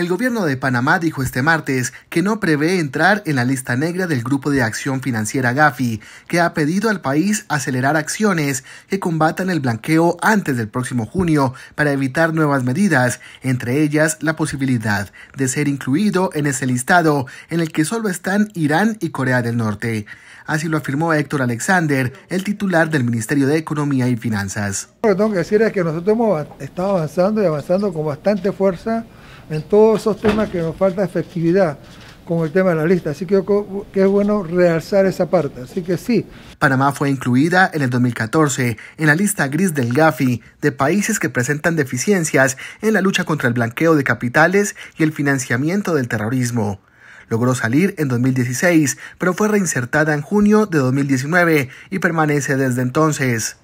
El gobierno de Panamá dijo este martes que no prevé entrar en la lista negra del Grupo de Acción Financiera Gafi, que ha pedido al país acelerar acciones que combatan el blanqueo antes del próximo junio para evitar nuevas medidas, entre ellas la posibilidad de ser incluido en ese listado en el que solo están Irán y Corea del Norte. Así lo afirmó Héctor Alexander, el titular del Ministerio de Economía y Finanzas. Lo que tengo que decir es que nosotros hemos estado avanzando y avanzando con bastante fuerza en todos esos temas que nos falta efectividad con el tema de la lista. Así que que es bueno realzar esa parte. Así que sí. Panamá fue incluida en el 2014 en la lista gris del GAFI de países que presentan deficiencias en la lucha contra el blanqueo de capitales y el financiamiento del terrorismo. Logró salir en 2016, pero fue reinsertada en junio de 2019 y permanece desde entonces.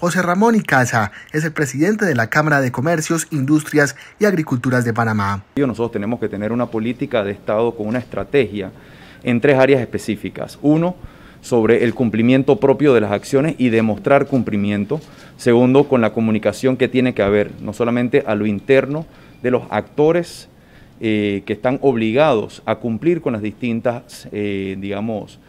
José Ramón Icaza es el presidente de la Cámara de Comercios, Industrias y Agriculturas de Panamá. Nosotros tenemos que tener una política de Estado con una estrategia en tres áreas específicas. Uno, sobre el cumplimiento propio de las acciones y demostrar cumplimiento. Segundo, con la comunicación que tiene que haber, no solamente a lo interno de los actores eh, que están obligados a cumplir con las distintas, eh, digamos,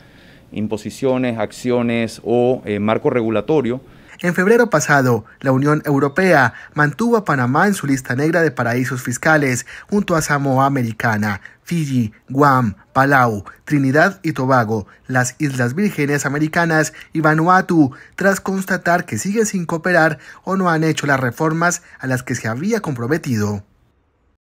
imposiciones, acciones o eh, marco regulatorio, en febrero pasado, la Unión Europea mantuvo a Panamá en su lista negra de paraísos fiscales junto a Samoa Americana, Fiji, Guam, Palau, Trinidad y Tobago, las Islas Vírgenes Americanas y Vanuatu, tras constatar que siguen sin cooperar o no han hecho las reformas a las que se había comprometido.